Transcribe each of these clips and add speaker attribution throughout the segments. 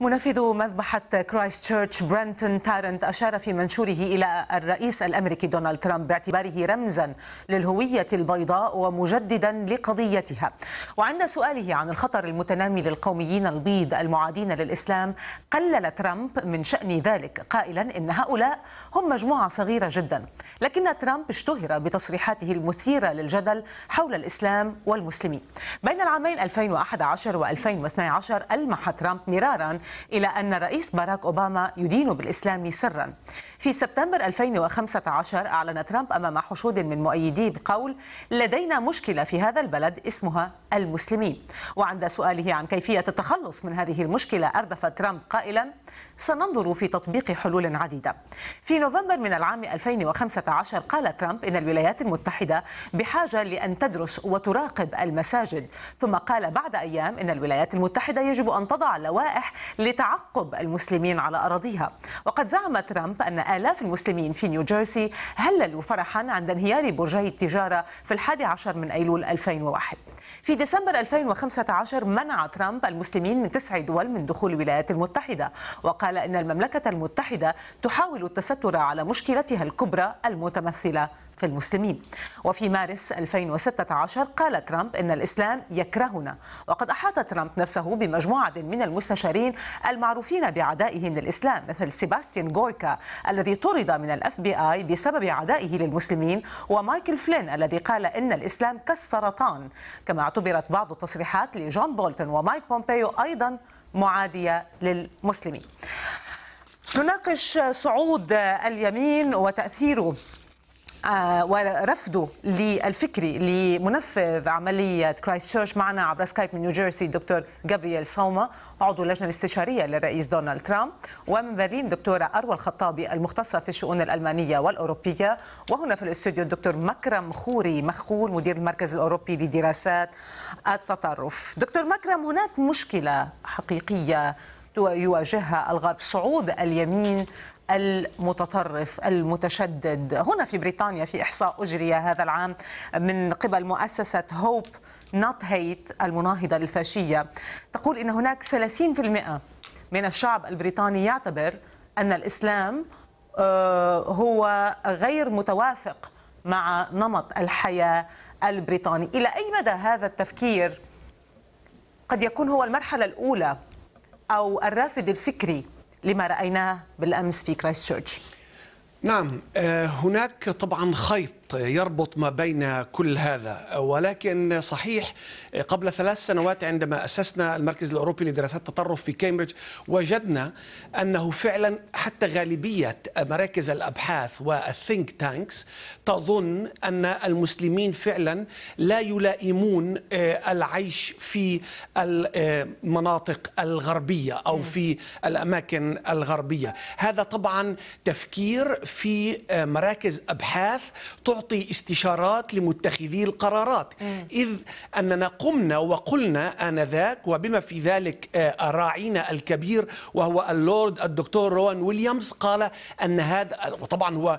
Speaker 1: منفذ مذبحة كرايست تشيرش برنتون تارنت أشار في منشوره إلى الرئيس الأمريكي دونالد ترامب باعتباره رمزا للهوية البيضاء ومجددا لقضيتها وعند سؤاله عن الخطر المتنامي للقوميين البيض المعادين للإسلام قلل ترامب من شأن ذلك قائلا إن هؤلاء هم مجموعة صغيرة جدا لكن ترامب اشتهر بتصريحاته المثيرة للجدل حول الإسلام والمسلمين بين العامين 2011 و2012 ألمح ترامب مرارا إلى أن الرئيس باراك أوباما يدين بالإسلام سرا في سبتمبر 2015 أعلن ترامب أمام حشود من مؤيديه بقول لدينا مشكلة في هذا البلد اسمها المسلمين وعند سؤاله عن كيفية التخلص من هذه المشكلة أردف ترامب قائلا سننظر في تطبيق حلول عديدة في نوفمبر من العام 2015 قال ترامب إن الولايات المتحدة بحاجة لأن تدرس وتراقب المساجد ثم قال بعد أيام إن الولايات المتحدة يجب أن تضع لوائح لتعقب المسلمين على أراضيها وقد زعم ترامب أن آلاف المسلمين في نيوجيرسي هللوا فرحا عند انهيار برجي التجارة في الحادي عشر من أيلول 2001 في ديسمبر 2015 منع ترامب المسلمين من تسع دول من دخول الولايات المتحدة وقال إن المملكة المتحدة تحاول التستر على مشكلتها الكبرى المتمثلة في المسلمين وفي مارس 2016 قال ترامب أن الإسلام يكرهنا وقد أحاط ترامب نفسه بمجموعة من المستشارين المعروفين بعدائه من الإسلام مثل سيباستيان غوركا الذي طرد من الاف بي اي بسبب عدائه للمسلمين ومايكل فلين الذي قال ان الاسلام كالسرطان كما اعتبرت بعض التصريحات لجون بولتون ومايك بومبيو ايضا معاديه للمسلمين نناقش صعود اليمين وتاثيره آه، ورفضه للفكري لمنفذ عملية كرايست تشيرش معنا عبر سكايب من نيوجيرسي دكتور جابرييل صوما عضو اللجنة الاستشارية للرئيس دونالد ترامب ومن برلين دكتورة أروى الخطابي المختصة في الشؤون الألمانية والأوروبية وهنا في الاستوديو الدكتور مكرم خوري مخول مدير المركز الأوروبي لدراسات التطرف دكتور مكرم هناك مشكلة حقيقية يواجهها الغرب صعود اليمين المتطرف المتشدد هنا في بريطانيا في إحصاء أجري هذا العام من قبل مؤسسة هوب نوت هيت المناهضة للفاشية تقول إن هناك 30% من الشعب البريطاني يعتبر أن الإسلام آه، هو غير متوافق مع نمط الحياة البريطاني إلى أي مدى هذا التفكير قد يكون هو المرحلة الأولى أو الرافد الفكري لما رأيناه بالأمس في كرايست تشيرش
Speaker 2: نعم آه، هناك طبعا خيط يربط ما بين كل هذا ولكن صحيح قبل ثلاث سنوات عندما أسسنا المركز الأوروبي لدراسات التطرف في كامبريدج وجدنا أنه فعلا حتى غالبية مراكز الأبحاث والثينك تانكس تظن أن المسلمين فعلا لا يلائمون آه، العيش في المناطق الغربية أو في الأماكن الغربية هذا طبعا تفكير في آه، مراكز أبحاث تعطي استشارات لمتخذي القرارات إذ أننا قمنا وقلنا آنذاك وبما في ذلك آه، راعينا الكبير وهو اللورد الدكتور روان ويليامز قال أن هذا وطبعا هو آه،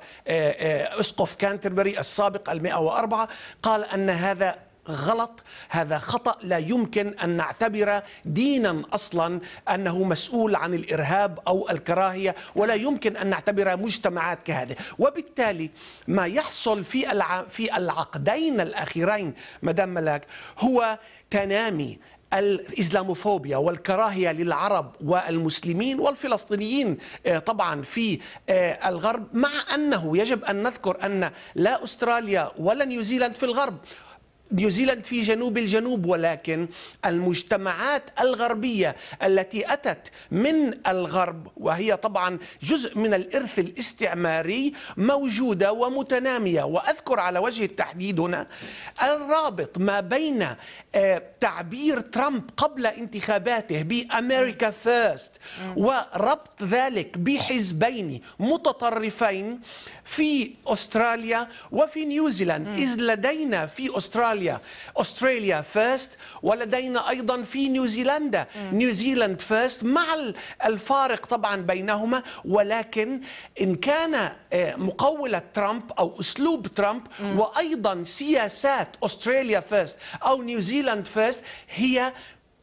Speaker 2: آه، أسقف كانتربري السابق المئة وأربعة قال أن هذا غلط هذا خطأ لا يمكن أن نعتبر دينا أصلا أنه مسؤول عن الإرهاب أو الكراهية ولا يمكن أن نعتبر مجتمعات كهذه وبالتالي ما يحصل في في العقدين الأخيرين مدام ملاك هو تنامي الإسلاموفوبيا والكراهية للعرب والمسلمين والفلسطينيين آه، طبعا في آه، الغرب مع أنه يجب أن نذكر أن لا أستراليا ولا نيوزيلاند في الغرب نيوزيلاند في جنوب الجنوب ولكن المجتمعات الغربية التي أتت من الغرب وهي طبعا جزء من الإرث الاستعماري موجودة ومتنامية وأذكر على وجه التحديد هنا الرابط ما بين آه، تعبير ترامب قبل انتخاباته بأمريكا فيرست وربط ذلك بحزبين متطرفين في أستراليا وفي نيوزيلاند إذ لدينا في أستراليا استراليا استراليا فيرست ولدينا ايضا في نيوزيلندا نيوزيلند فيرست مع الفارق طبعا بينهما ولكن ان كان آه، مقوله ترامب او اسلوب ترامب وايضا سياسات استراليا فيرست او نيوزيلند فيرست هي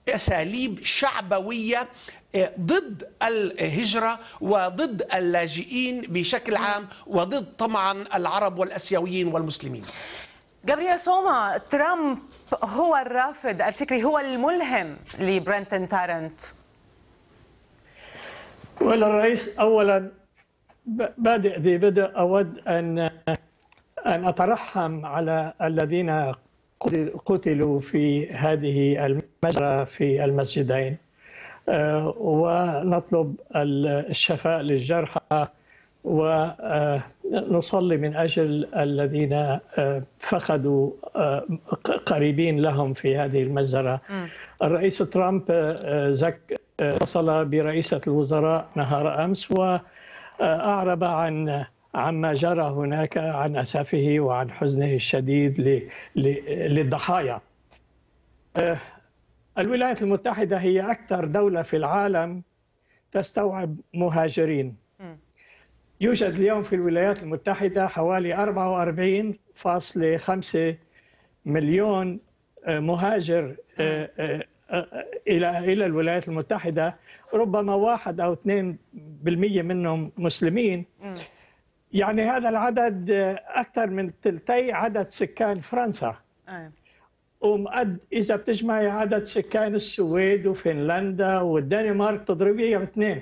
Speaker 2: اساليب شعبويه آه، ضد الهجرة وضد اللاجئين بشكل عام وضد طبعا العرب والأسيويين والمسلمين جابرييل سوما ترامب هو
Speaker 1: الرافد الفكري هو الملهم لبرنتن تارنت
Speaker 3: ولا الرئيس اولا بادئ ذي بدء اود ان ان اترحم على الذين قتلوا في هذه المجرى في المسجدين آه، ونطلب الشفاء للجرحى ونصلي آه، من اجل الذين آه، فقدوا آه، قريبين لهم في هذه المجزره. الرئيس ترامب زك اتصل برئيسه الوزراء نهار امس واعرب عن عما جرى هناك عن اسفه وعن حزنه الشديد للضحايا. الولايات المتحده هي اكثر دوله في العالم تستوعب مهاجرين يوجد اليوم في الولايات المتحدة حوالي 44.5 مليون آه، مهاجر آه، آه، إلى إلى الولايات المتحدة ربما واحد أو 2% منهم مسلمين يعني هذا العدد أكثر من ثلثي عدد سكان فرنسا ومقد اذا بتجمعي عدد سكان السويد وفنلندا والدنمارك تضربيها باثنين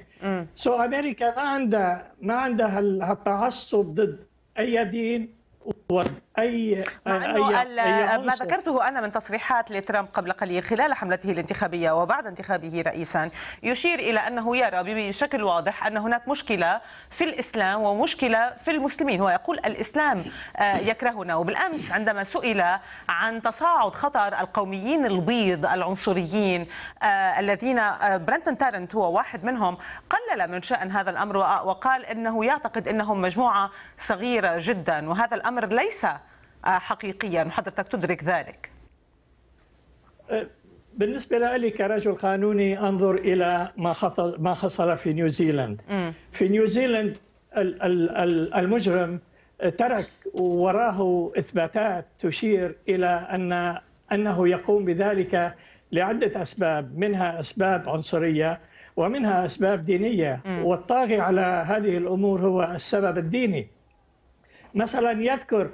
Speaker 3: سو so امريكا ما عندها ما عندها هالتعصب ضد اي دين اي أي أي ما
Speaker 1: ذكرته انا من تصريحات لترامب قبل قليل خلال حملته الانتخابيه وبعد انتخابه رئيسا يشير الى انه يرى بشكل واضح ان هناك مشكله في الاسلام ومشكله في المسلمين هو يقول الاسلام آه، يكرهنا وبالامس عندما سئل عن تصاعد خطر القوميين البيض العنصريين آه، الذين آه، برنتن تارنت هو واحد منهم قلل من شان هذا الامر وقال انه يعتقد انهم مجموعه صغيره جدا وهذا الامر ليس حقيقيا وحضرتك تدرك ذلك
Speaker 3: أه، بالنسبة لي كرجل قانوني أنظر إلى ما حصل ما حصل في نيوزيلند. م. في نيوزيلند المجرم ترك وراه إثباتات تشير إلى أن أنه يقوم بذلك لعدة أسباب منها أسباب عنصرية ومنها أسباب دينية م. والطاغي على هذه الأمور هو السبب الديني مثلا يذكر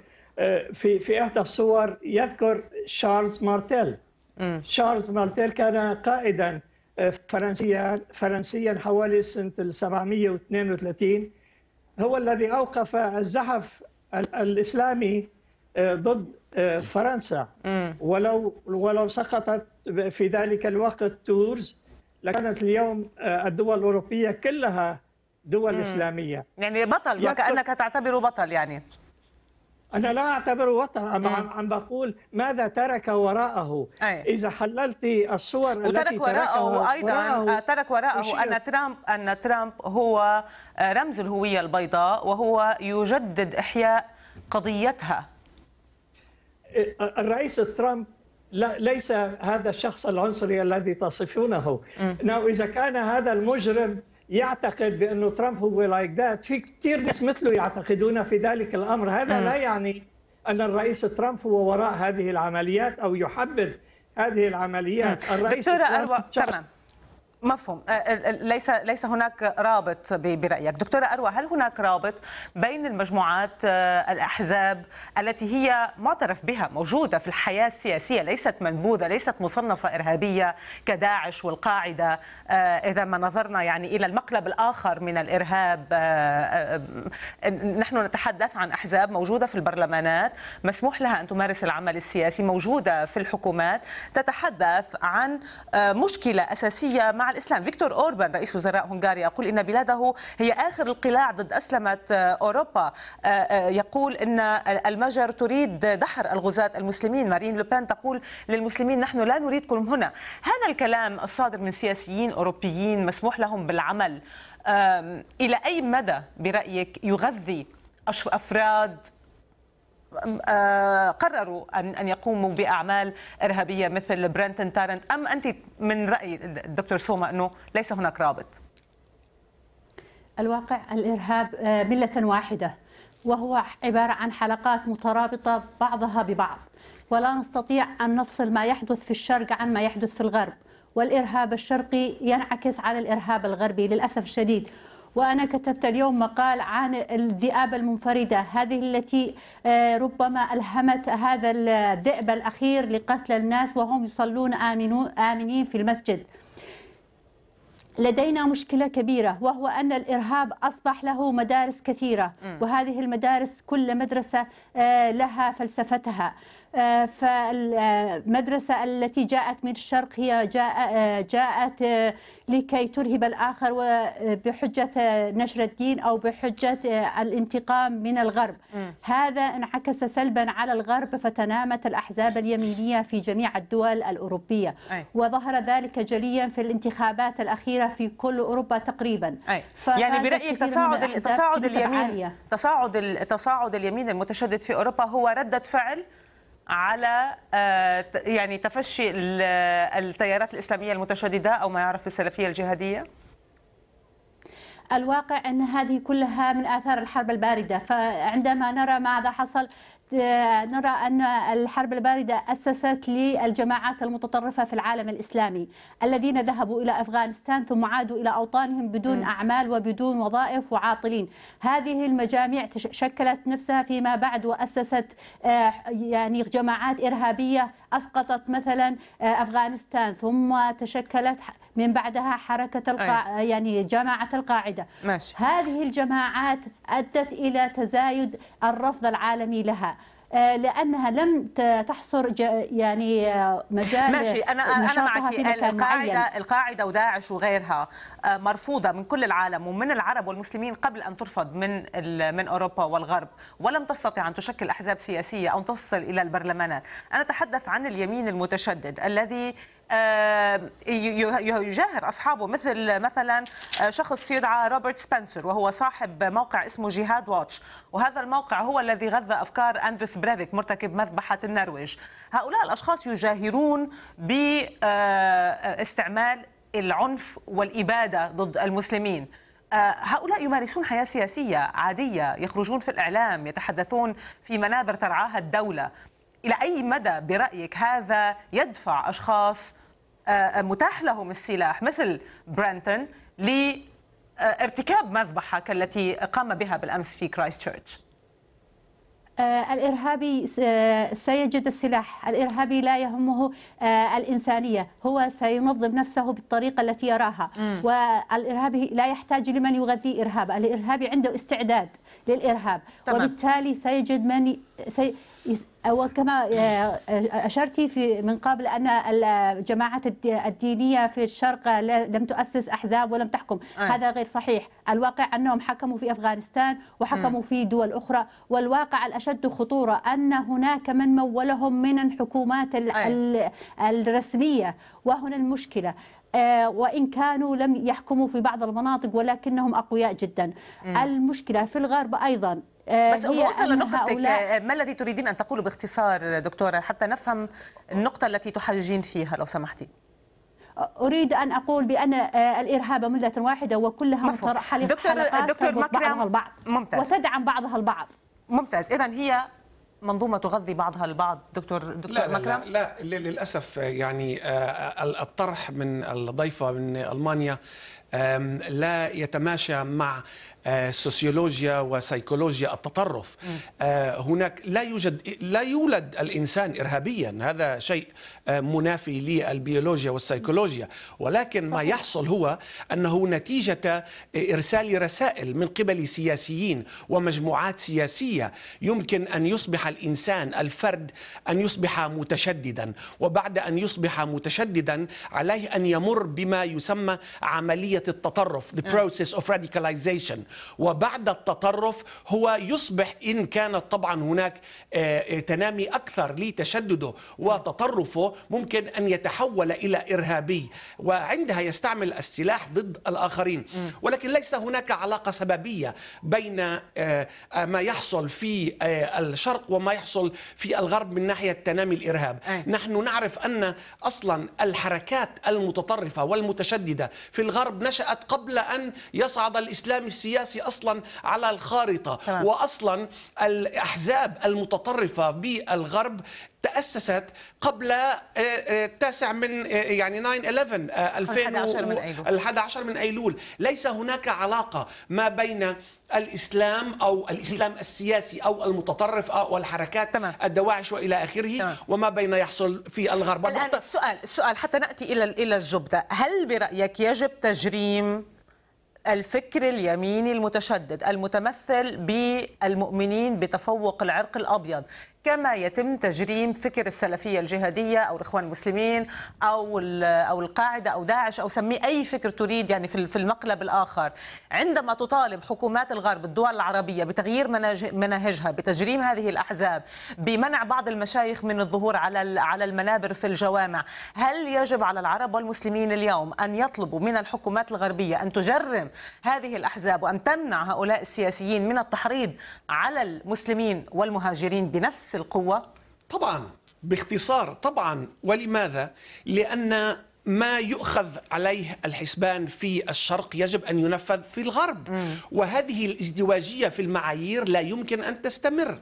Speaker 3: في في احدى الصور يذكر شارلز مارتيل شارلز مارتيل كان قائدا آه، فرنسيا فرنسيا حوالي سنه 732 هو الذي اوقف الزحف الاسلامي آه، ضد آه، فرنسا ولو ولو سقطت في ذلك الوقت تورز لكانت اليوم الدول الاوروبيه كلها دول اسلاميه
Speaker 1: يعني بطل وكانك
Speaker 3: تعتبره بطل يعني أنا لا أعتبره وطن أنا عم بقول ماذا ترك وراءه أي. إذا حللت الصور وترك التي وراءه, وراءه أيضا وراءه آه، ترك وراءه أن ترامب
Speaker 1: أن ترامب هو آه، رمز الهوية البيضاء وهو يجدد إحياء قضيتها
Speaker 3: آه، الرئيس ترامب لا ليس هذا الشخص العنصري الذي تصفونه إذا كان هذا المجرم يعتقد بانه ترامب هو لايك ذات في كثير ناس مثله يعتقدون في ذلك الامر هذا لا يعني ان الرئيس ترامب هو وراء هذه العمليات او يحبذ هذه العمليات الرئيس دكتوره اروى تمام مفهوم آه، ليس
Speaker 1: ليس هناك رابط برايك دكتوره اروى هل هناك رابط بين المجموعات آه، الاحزاب التي هي معترف بها موجوده في الحياه السياسيه ليست منبوذه ليست مصنفه ارهابيه كداعش والقاعده آه، اذا ما نظرنا يعني الى المقلب الاخر من الارهاب نحن نتحدث عن احزاب موجوده في البرلمانات مسموح لها ان تمارس العمل السياسي موجوده في الحكومات تتحدث عن مشكله اساسيه مع مع الإسلام فيكتور أوربان رئيس وزراء هنغاريا يقول إن بلاده هي آخر القلاع ضد أسلمة آه، أوروبا آه، آه، يقول إن المجر تريد دحر الغزاة المسلمين مارين لوبان تقول للمسلمين نحن لا نريدكم هنا هذا الكلام الصادر من سياسيين أوروبيين مسموح لهم بالعمل إلى أي مدى برأيك يغذي أفراد آه، قرروا ان ان يقوموا باعمال ارهابيه مثل برنتن تارنت ام انت من راي الدكتور سوما انه ليس هناك رابط؟
Speaker 4: الواقع الارهاب آه، مله واحده وهو عباره عن حلقات مترابطه بعضها ببعض ولا نستطيع ان نفصل ما يحدث في الشرق عن ما يحدث في الغرب والارهاب الشرقي ينعكس على الارهاب الغربي للاسف الشديد وأنا كتبت اليوم مقال عن الذئاب المنفردة هذه التي آه، ربما ألهمت هذا الذئب الأخير لقتل الناس وهم يصلون آمنين في المسجد لدينا مشكلة كبيرة وهو أن الإرهاب أصبح له مدارس كثيرة وهذه المدارس كل مدرسة آه، لها فلسفتها آه، فالمدرسة آه، التي جاءت من الشرق هي جاءت لكي ترهب الآخر بحجة نشر الدين أو بحجة الانتقام من الغرب هذا انعكس سلبا على الغرب فتنامت الأحزاب اليمينية في جميع الدول الأوروبية وظهر ذلك جليا في الانتخابات الأخيرة في كل اوروبا
Speaker 1: تقريبا أي. يعني برايك تصاعد تصاعد اليمين تصاعد تصاعد اليمين المتشدد في اوروبا هو رده فعل على آه، يعني تفشي التيارات الاسلاميه المتشدده او ما يعرف بالسلفيه الجهاديه
Speaker 4: الواقع أن هذه كلها من آثار الحرب الباردة فعندما نرى ماذا حصل آه، نرى أن الحرب الباردة أسست للجماعات المتطرفة في العالم الإسلامي الذين ذهبوا إلى أفغانستان ثم عادوا إلى أوطانهم بدون أعمال وبدون وظائف وعاطلين هذه المجاميع شكلت نفسها فيما بعد وأسست آه، يعني جماعات إرهابية أسقطت مثلا آه، أفغانستان ثم تشكلت من بعدها حركة القا... آه، يعني جماعة القاعدة ماشي. هذه الجماعات أدت إلى تزايد الرفض العالمي لها آه، لانها لم تحصر يعني آه، مجال ماشي انا انا معك القاعده معين.
Speaker 1: القاعده وداعش وغيرها آه، مرفوضه من كل العالم ومن العرب والمسلمين قبل ان ترفض من من اوروبا والغرب ولم تستطع ان تشكل احزاب سياسيه او تصل الى البرلمانات انا اتحدث عن اليمين المتشدد الذي آه، يجاهر اصحابه مثل مثلا آه، شخص يدعى روبرت سبنسر وهو صاحب موقع اسمه جهاد واتش وهذا الموقع هو الذي غذى افكار اندرس بريفيك مرتكب مذبحه النرويج هؤلاء الاشخاص يجاهرون باستعمال آه، العنف والاباده ضد المسلمين هؤلاء يمارسون حياة سياسية عادية يخرجون في الإعلام يتحدثون في منابر ترعاها الدولة إلى أي مدى برأيك هذا يدفع أشخاص آه، آه، متاح لهم السلاح مثل برانتون لارتكاب مذبحة كالتي قام بها بالأمس في كرايست آه، تشيرش
Speaker 4: الإرهابي سيجد السلاح الإرهابي لا يهمه الإنسانية هو سينظم نفسه بالطريقة التي يراها م. والإرهابي لا يحتاج لمن يغذي إرهاب الإرهابي عنده استعداد للإرهاب تمام. وبالتالي سيجد من سي وكما أشرتي آه، آه، في من قبل أن الجماعات الدينية في الشرق لم تؤسس أحزاب ولم تحكم أي. آه. هذا غير صحيح الواقع أنهم حكموا في أفغانستان وحكموا م. في دول أخرى والواقع الأشد خطورة أن هناك من مولهم من الحكومات أي. الرسمية وهنا المشكلة وإن كانوا لم يحكموا في بعض المناطق ولكنهم أقوياء جدا م. المشكلة في الغرب أيضا آه، بس هو وصل لنقطتك آه،
Speaker 1: ما الذي تريدين أن تقوله باختصار آه، دكتورة حتى نفهم النقطة التي تحرجين فيها لو سمحتي
Speaker 4: اريد ان اقول بان الارهاب مله واحده وكلها حلقات دكتور
Speaker 1: دكتور مكرم البعض ممتاز وتدعم بعضها البعض ممتاز اذا هي منظومة تغذي بعضها البعض دكتور
Speaker 2: دكتور لا لا, مكرم؟ لا, لا للأسف يعني الطرح من الضيفة من ألمانيا لا يتماشى مع آه، سوسيولوجيا وسيكولوجيا التطرف آه، هناك لا يوجد لا يولد الانسان ارهابيا هذا شيء آه، منافي للبيولوجيا والسيكولوجيا ولكن ما يحصل هو انه نتيجه ارسال رسائل من قبل سياسيين ومجموعات سياسيه يمكن ان يصبح الانسان الفرد ان يصبح متشددا وبعد ان يصبح متشددا عليه ان يمر بما يسمى عمليه التطرف the process of radicalization وبعد التطرف هو يصبح إن كانت طبعا هناك آه، آه، تنامي أكثر لتشدده وتطرفه ممكن أن يتحول إلى إرهابي وعندها يستعمل السلاح ضد الآخرين ولكن ليس هناك علاقة سببية بين آه، ما يحصل في الشرق وما يحصل في الغرب من ناحية تنامي الإرهاب نحن نعرف أن أصلا الحركات المتطرفة والمتشددة في الغرب نشأت قبل أن يصعد الإسلام السياسي السياسي أصلا على الخارطة وأصلا الأحزاب المتطرفة بالغرب تأسست قبل آه، آه، التاسع من آه، يعني 9 11 2011 من أيلول ليس هناك علاقة ما بين الاسلام او الاسلام السياسي او المتطرف او الحركات الدواعش والى اخره وما بين يحصل في الغرب الآن
Speaker 1: السؤال السؤال حتى ناتي الى الى الزبده هل برايك يجب تجريم الفكر اليميني المتشدد المتمثل بالمؤمنين بتفوق العرق الابيض كما يتم تجريم فكر السلفيه الجهاديه او الاخوان المسلمين او او القاعده او داعش او سمي اي فكر تريد يعني في المقلب الاخر عندما تطالب حكومات الغرب الدول العربيه بتغيير مناهجها بتجريم هذه الاحزاب بمنع بعض المشايخ من الظهور على على المنابر في الجوامع هل يجب على العرب والمسلمين اليوم ان يطلبوا من الحكومات الغربيه ان تجرم هذه الاحزاب وان تمنع هؤلاء السياسيين من التحريض على المسلمين
Speaker 2: والمهاجرين بنفس نفس القوة؟ طبعا باختصار طبعا ولماذا؟ لأن ما يؤخذ عليه الحسبان في الشرق يجب أن ينفذ في الغرب م. وهذه الازدواجية في المعايير لا يمكن أن تستمر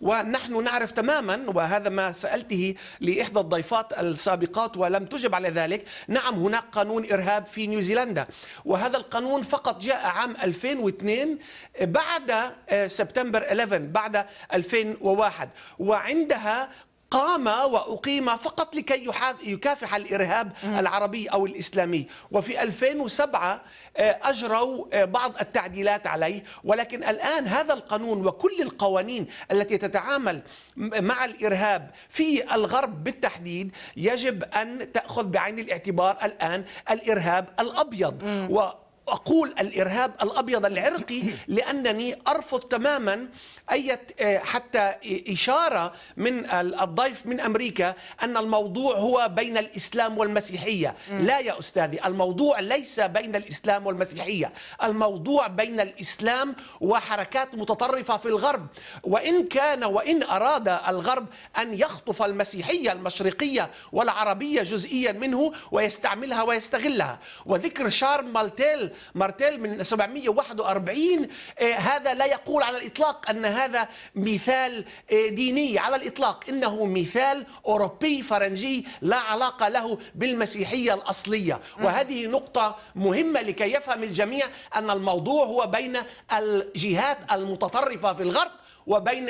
Speaker 2: ونحن نعرف تماما وهذا ما سألته لإحدى الضيفات السابقات ولم تجب على ذلك نعم هناك قانون إرهاب في نيوزيلندا وهذا القانون فقط جاء عام 2002 بعد آه، سبتمبر 11 بعد 2001 وعندها قام وأقيم فقط لكي يكافح الإرهاب العربي أو الإسلامي وفي 2007 آه، أجروا آه، بعض التعديلات عليه ولكن الآن هذا القانون وكل القوانين التي تتعامل مع الإرهاب في الغرب بالتحديد يجب أن تأخذ بعين الاعتبار الآن الإرهاب الأبيض و أقول الإرهاب الأبيض العرقي لأنني أرفض تماما أي آه، حتى إشارة من الضيف من أمريكا أن الموضوع هو بين الإسلام والمسيحية لا يا أستاذي الموضوع ليس بين الإسلام والمسيحية الموضوع بين الإسلام وحركات متطرفة في الغرب وإن كان وإن أراد الغرب أن يخطف المسيحية المشرقية والعربية جزئيا منه ويستعملها ويستغلها وذكر شارم مالتيل مارتيل من 741 آه، هذا لا يقول على الإطلاق أن هذا مثال آه، ديني على الإطلاق إنه مثال أوروبي فرنجي لا علاقة له بالمسيحية الأصلية وهذه نقطة مهمة لكي يفهم الجميع أن الموضوع هو بين الجهات المتطرفة في الغرب وبين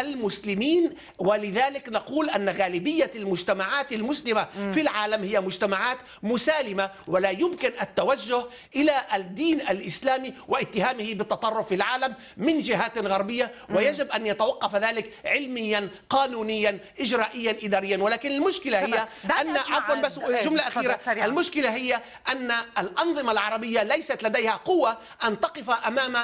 Speaker 2: المسلمين ولذلك نقول أن غالبية المجتمعات المسلمة في العالم هي مجتمعات مسالمة ولا يمكن التوجه إلى الدين الإسلامي واتهامه بالتطرف في العالم من جهات غربية ويجب أن يتوقف ذلك علميا قانونيا إجرائيا إداريا ولكن المشكلة هي أن عفوا بس جملة إيه، أخيرة المشكلة هي أن الأنظمة العربية ليست لديها قوة أن تقف أمام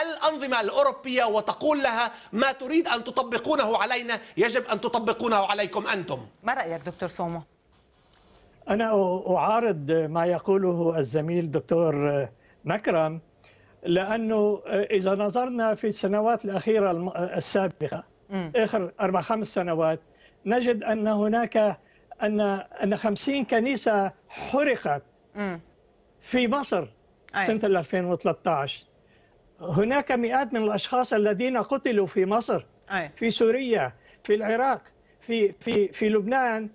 Speaker 2: الأنظمة الأوروبية وتقول لها ما تريد أن تطبقونه علينا يجب أن تطبقونه عليكم أنتم ما رأيك دكتور سومو؟
Speaker 3: أنا أعارض ما يقوله الزميل دكتور مكرم لأنه إذا نظرنا في السنوات الأخيرة السابقة آخر أربع خمس سنوات نجد أن هناك أن أن 50 كنيسة حرقت في مصر سنة 2013 هناك مئات من الأشخاص الذين قتلوا في مصر في سوريا في العراق في في في لبنان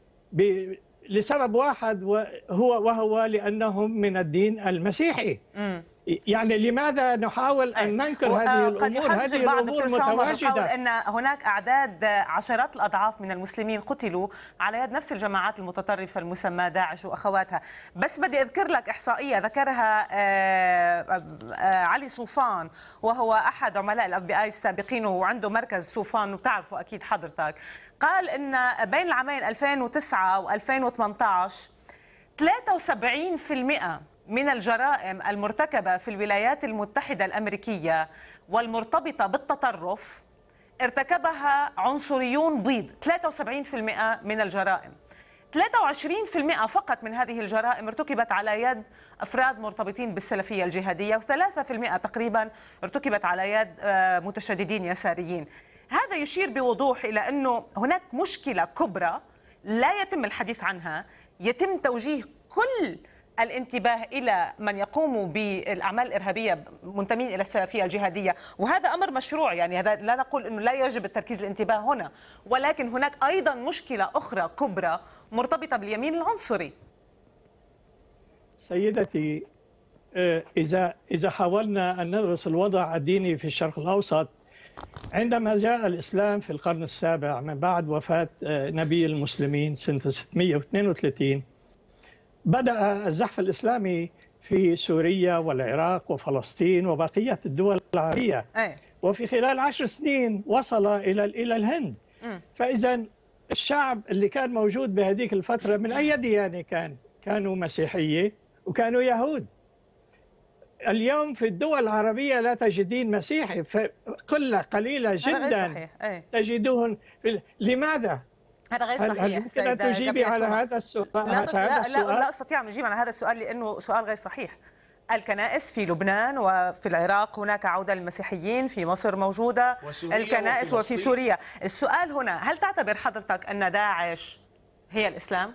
Speaker 3: لسبب واحد وهو وهو لانهم من الدين المسيحي. م. يعني لماذا نحاول ان طيب. ننكر هذه آه، الامور هذه الامور متواجده ان
Speaker 1: هناك اعداد عشرات الاضعاف من المسلمين قتلوا على يد نفس الجماعات المتطرفه المسمى داعش واخواتها بس بدي اذكر لك احصائيه ذكرها آه، آه، علي صوفان وهو احد عملاء الاف بي اي السابقين وعنده مركز صوفان وبتعرفه اكيد حضرتك قال ان بين العامين 2009 و2018 73% من الجرائم المرتكبة في الولايات المتحدة الأمريكية والمرتبطة بالتطرف ارتكبها عنصريون بيض 73% من الجرائم 23% فقط من هذه الجرائم ارتكبت على يد أفراد مرتبطين بالسلفية الجهادية و3% تقريبا ارتكبت على يد آه، متشددين يساريين هذا يشير بوضوح إلى أنه هناك مشكلة كبرى لا يتم الحديث عنها يتم توجيه كل الانتباه إلى من يقوم بالأعمال الإرهابية منتمين إلى السلفية الجهادية وهذا أمر مشروع يعني هذا لا نقول أنه لا يجب التركيز الانتباه هنا ولكن هناك أيضا مشكلة أخرى كبرى مرتبطة باليمين العنصري
Speaker 3: سيدتي آه، إذا إذا حاولنا أن ندرس الوضع الديني في الشرق الأوسط عندما جاء الإسلام في القرن السابع من بعد وفاة آه، نبي المسلمين سنة 632 بدأ الزحف الإسلامي في سوريا والعراق وفلسطين وبقية الدول العربية أي. وفي خلال عشر سنين وصل إلى إلى الهند فإذا الشعب اللي كان موجود بهذيك الفترة من أي ديانة كان كانوا مسيحية وكانوا يهود اليوم في الدول العربية لا تجدين مسيحي قلة قليلة جدا تجدوهم لماذا؟ هذا غير صحيح هل يمكن ان تجيبي على هذا السؤال لا, هذا لا, السؤال؟ لا, لا
Speaker 1: استطيع ان اجيب على هذا السؤال لانه سؤال غير صحيح الكنائس
Speaker 3: في لبنان
Speaker 1: وفي العراق هناك عودة للمسيحيين في مصر موجودة الكنائس وفي, وفي سوريا السؤال هنا هل تعتبر حضرتك أن داعش هي الإسلام؟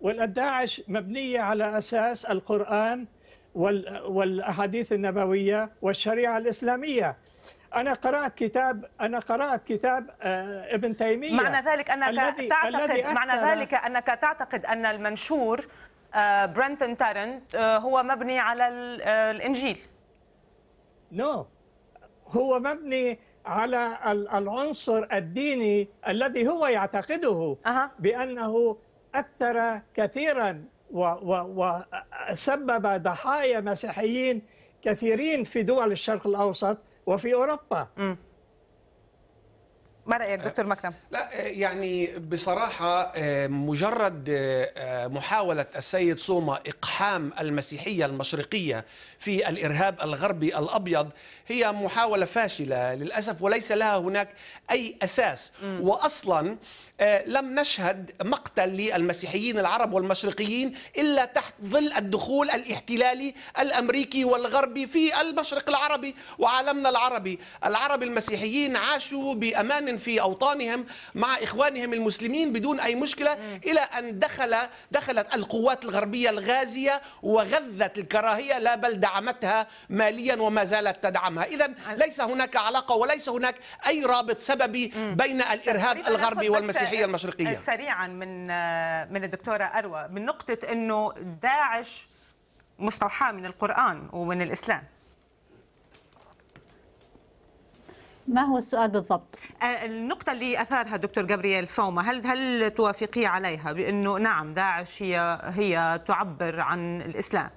Speaker 3: والداعش مبنية على أساس القرآن والأحاديث النبوية والشريعة الإسلامية انا قرات كتاب انا قرات كتاب آه، ابن تيميه معنى ذلك انك الذي تعتقد الذي معنى ذلك
Speaker 1: انك تعتقد ان المنشور برنتن آه، تارنت آه، هو مبني على
Speaker 3: الانجيل نو no. هو مبني على العنصر الديني الذي هو يعتقده أه. بانه اثر كثيرا وسبب ضحايا مسيحيين كثيرين في دول الشرق الأوسط وفي أوروبا ما رايك أه، دكتور مكرم؟
Speaker 2: لا أه، يعني بصراحه أه، مجرد محاوله السيد صوما اقحام المسيحيه المشرقيه في الارهاب الغربي الابيض هي محاوله فاشله للاسف وليس لها هناك اي اساس واصلا آه، لم نشهد مقتل للمسيحيين العرب والمشرقيين إلا تحت ظل الدخول الاحتلالي الأمريكي والغربي في المشرق العربي وعالمنا العربي العرب المسيحيين عاشوا بأمان في أوطانهم مع إخوانهم المسلمين بدون أي مشكلة إلى أن دخل دخلت القوات الغربية الغازية وغذت الكراهية لا بل دعمتها ماليا وما زالت تدعمها إذا ليس هناك علاقة وليس هناك أي رابط سببي بين الإرهاب طيب الغربي والمسيحيين الناحيه المشرقيه
Speaker 1: سريعا من من الدكتوره اروى من نقطه انه داعش مستوحاه من القران ومن الاسلام ما هو السؤال بالضبط؟ النقطة اللي أثارها الدكتور جابرييل سوما هل هل توافقي عليها بأنه نعم داعش هي هي تعبر عن الإسلام؟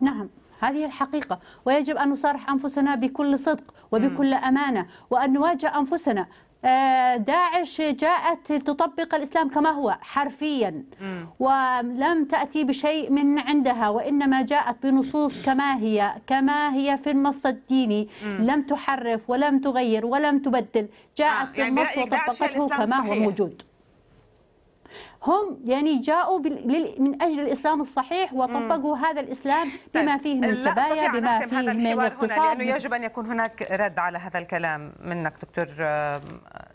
Speaker 4: نعم هذه الحقيقة ويجب أن نصارح أنفسنا بكل صدق وبكل أمانة وأن نواجه أنفسنا آه، داعش جاءت تطبق الإسلام كما هو حرفيا ولم تأتي بشيء من عندها وإنما جاءت بنصوص كما هي كما هي في النص الديني لم تحرف ولم تغير ولم تبدل جاءت آه، يعني بالنص وطبقته كما هو موجود هم يعني جاءوا من أجل الإسلام الصحيح وطبقوا هذا الإسلام طيب. بما فيه من سبايا بما فيه من اقتصاد لأنه يجب
Speaker 1: أن يكون هناك رد على هذا الكلام منك دكتور آه،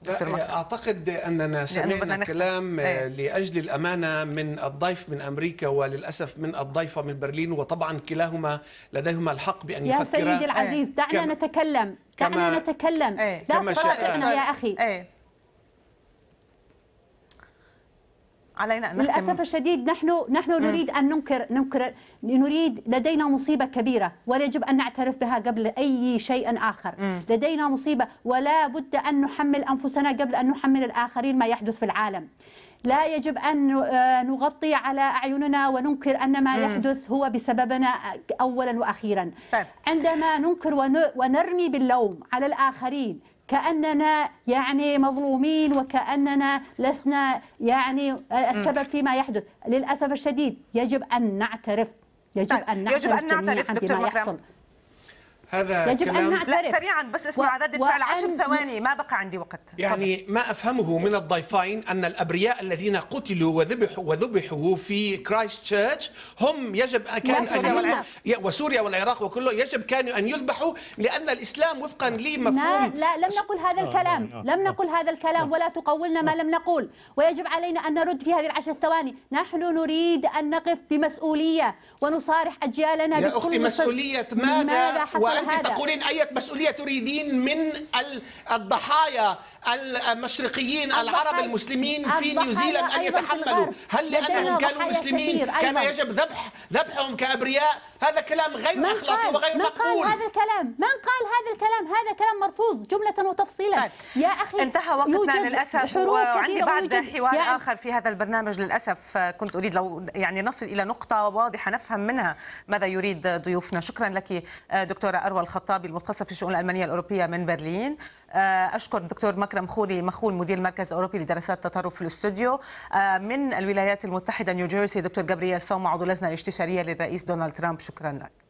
Speaker 2: دكتور مختار. أعتقد أننا سمعنا كلام آه، ايه؟ لأجل الأمانة من الضيف من أمريكا وللأسف من الضيفة من برلين وطبعا كلاهما لديهما الحق بأن يفكرا يا سيدي العزيز إيه. دعنا
Speaker 4: نتكلم
Speaker 2: دعنا نتكلم إيه. لا تراجعنا يا
Speaker 1: أخي إيه. علينا أن للأسف
Speaker 4: الشديد نحن نحن نريد أن ننكر ننكر نريد لدينا مصيبة كبيرة ويجب أن نعترف بها قبل أي شيء آخر لدينا مصيبة ولا بد أن نحمل أنفسنا قبل أن نحمل الآخرين ما يحدث في العالم لا يجب أن آه، نغطي على أعيننا وننكر أن ما يحدث هو بسببنا أولا وأخيرا طيب. عندما ننكر ونرمي باللوم على الآخرين كأننا يعني مظلومين وكأننا لسنا يعني السبب فيما يحدث للأسف الشديد يجب أن نعترف يجب طيب، أن نعترف, يجب أن نعترف دكتور بما يحصل
Speaker 2: هذا يجب ان نعترف
Speaker 4: لا سريعا بس اسمع ردة فعل
Speaker 1: 10 ثواني ما بقى عندي وقت يعني
Speaker 2: ما افهمه من الضيفين ان الابرياء الذين قتلوا وذبحوا وذبحوا في كرايست تشيرش هم يجب كان وسوريا, يذبحوا وسوريا والعراق وكله يجب كانوا ان يذبحوا لان الاسلام وفقا لمفهوم لا
Speaker 4: لا آه، آه، آه. لم نقل هذا الكلام لم نقل هذا الكلام ولا تقولنا ما لم نقول ويجب علينا ان نرد في هذه العشر ثواني نحن نريد ان نقف بمسؤوليه ونصارح اجيالنا يا بكل اختي مسؤوليه ماذا, ماذا حصل أنت هذا. تقولين أية
Speaker 2: مسؤولية تريدين من الضحايا المشرقيين العرب المسلمين في نيوزيلند أن يتحملوا هل لأنهم كانوا مسلمين كان يجب ذبح ذبحهم كأبرياء هذا كلام غير أخلاقي وغير مقبول من قال
Speaker 4: هذا الكلام من قال هذا الكلام هذا كلام مرفوض جملة وتفصيلا طيب. يا أخي انتهى وقتنا للأسف وعندي بعد حوار يعني آخر
Speaker 1: في هذا البرنامج للأسف كنت أريد لو يعني نصل إلى نقطة واضحة نفهم منها ماذا يريد ضيوفنا شكرا لك دكتورة أروى الخطابي المتخصص في الشؤون الألمانية الأوروبية من برلين آه، أشكر الدكتور مكرم خوري مخول مدير المركز الأوروبي لدراسات التطرف في الاستوديو آه، من الولايات المتحدة نيوجيرسي دكتور جابرييل سوم عضو اللجنة الاستشارية للرئيس دونالد ترامب شكرا لك